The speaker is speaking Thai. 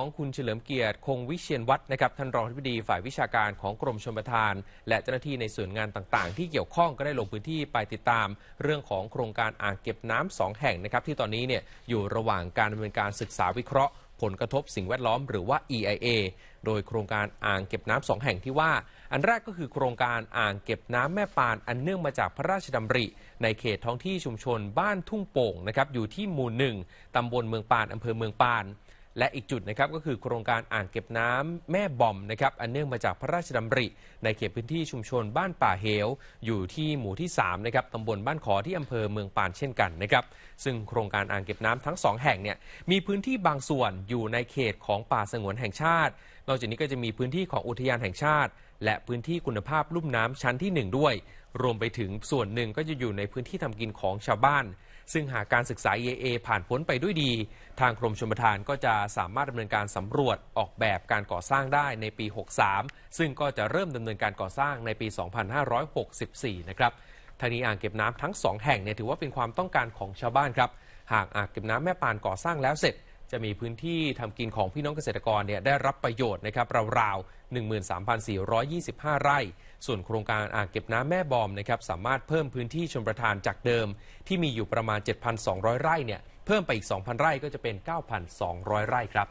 ของคุณเฉลิมเกียรติ คงวิเชียนวัฒนะครับ ท่านรองอธิบดีฝ่ายวิชาการของกรมชมประทาน และเจ้าหน้าที่ในส่วนงานต่างๆ ที่เกี่ยวข้องก็ได้ลงพื้นที่ไปติดตาม เรื่องของโครงการอ่างเก็บน้ำสองแห่งนะครับที่ตอนนี้เนี่ยอยู่ระหว่างการดำเนินการศึกษาวิเคราะห์ ผลกระทบสิ่งแวดล้อมหรือว่า EIA โดยโครงการอ่างเก็บน้ำสองแห่งที่ว่า อันแรกก็คือโครงการอ่างเก็บน้ำแม่ปานอันเนื่องมาจากพระราชดำริ ในเขตท้องที่ชุมชนบ้านทุ่งโป่งนะครับอยู่ที่หมู่หนึ่งตำบลเมืองปานอำเภอเมืองปานและอีกจุดนะครับก็คือโครงการอ่างเก็บน้ำแม่บอมนะครับอันเนื่องมาจากพระราชดำริ ในเขตพื้นที่ชุมชนบ้านป่าเหว อยู่ที่หมู่ที่3นะครับตำบลบ้านขอที่อำเภอเมืองปานเช่นกันนะครับซึ่งโครงการอ่างเก็บน้ำทั้ง 2 แห่งเนี่ยมีพื้นที่บางส่วนอยู่ในเขตของป่าสงวนแห่งชาติ นอกจากนี้ก็จะมีพื้นที่ของอุทยานแห่งชาติ และพื้นที่คุณภาพลุ่มน้ำชั้นที่ 1ด้วยรวมไปถึงส่วนหนึ่งก็จะอยู่ในพื้นที่ทำกินของชาวบ้านซึ่งหากการศึกษา EA ผ่านพ้นไปด้วยดีทางกรมชลประทานก็จะสามารถดำเนินการสำรวจออกแบบการก่อสร้างได้ในปี 63 ซึ่งก็จะเริ่มดำเนินการก่อสร้างในปี 2564 นะครับ ทางนี้อ่างเก็บน้ำทั้ง 2 แห่งเนี่ยถือว่าเป็นความต้องการของชาวบ้านครับ หากอ่างเก็บน้ำแม่ปานก่อสร้างแล้วเสร็จจะมีพื้นที่ทำกินของพี่น้องเกษตรกรเนี่ยได้รับประโยชน์นะครับราวๆ13,425 ไร่ ส่วนโครงการอ่างเก็บน้ำแม่บอมนะครับสามารถเพิ่มพื้นที่ชมประทานจากเดิม ที่มีอยู่ประมาณ 7,200 ไร่เนี่ยเพิ่มไปอีก 2,000 ไร่ก็จะเป็น 9,200 ไร่ครับ